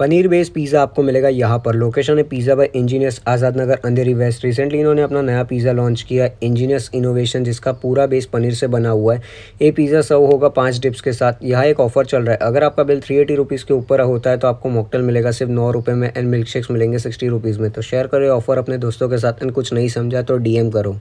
paneer based pizza आपको मिलेगा यहाँ पर लोकेशन है pizza by engineers Azad Nagar Andheri west recently इन्होंने अपना नया पिज़्ज़ा लॉन्च किया इंजीनियर्स इनोवेशन जिसका पूरा बेस पनीर से बना हुआ है ये पिज़्ज़ा सर्व होगा पाँच डिप्स के साथ यहाँ एक ऑफर चल रहा है अगर आपका बिल थ्री एटी रुपीज़ के ऊपर होता है तो आपको मॉकटेल मिलेगा सिर्फ नौ रुपये में एंड मिल्क शेक्स मिलेंगे सिक्सटी रुपीज़ में तो शेयर करो ऑफर अपने दोस्तों के साथ एंड कुछ नहीं समझा तो डी करो